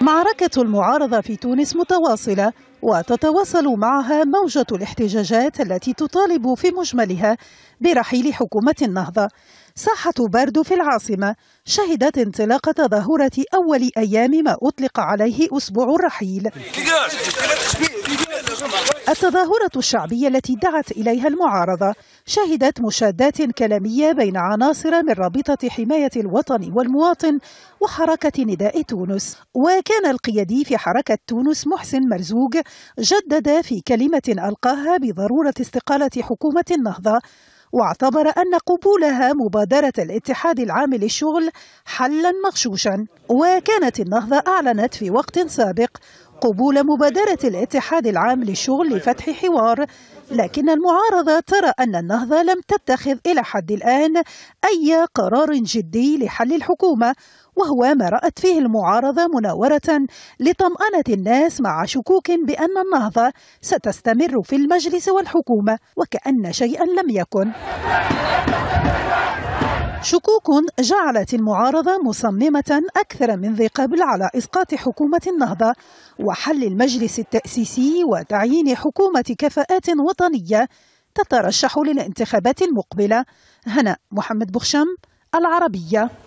معركة المعارضة في تونس متواصلة وتتواصل معها موجة الاحتجاجات التي تطالب في مجملها برحيل حكومة النهضة ساحة باردو في العاصمة شهدت انطلاق تظاهرة أول أيام ما أطلق عليه أسبوع الرحيل التظاهرة الشعبية التي دعت إليها المعارضة شهدت مشادات كلامية بين عناصر من رابطة حماية الوطن والمواطن وحركة نداء تونس وكان القيادي في حركة تونس محسن مرزوق جدد في كلمة ألقاها بضرورة استقالة حكومة النهضة واعتبر أن قبولها مبادرة الاتحاد العام للشغل حلا مغشوشا وكانت النهضة أعلنت في وقت سابق قبول مبادرة الاتحاد العام للشغل لفتح حوار لكن المعارضة ترى أن النهضة لم تتخذ إلى حد الآن أي قرار جدي لحل الحكومة وهو ما رأت فيه المعارضة مناورة لطمأنة الناس مع شكوك بأن النهضة ستستمر في المجلس والحكومة وكأن شيئا لم يكن شكوك جعلت المعارضة مصممة أكثر من ذي قبل على إسقاط حكومة النهضة وحل المجلس التأسيسي وتعيين حكومة كفاءات وطنية تترشح للانتخابات المقبلة هنا محمد بخشم العربية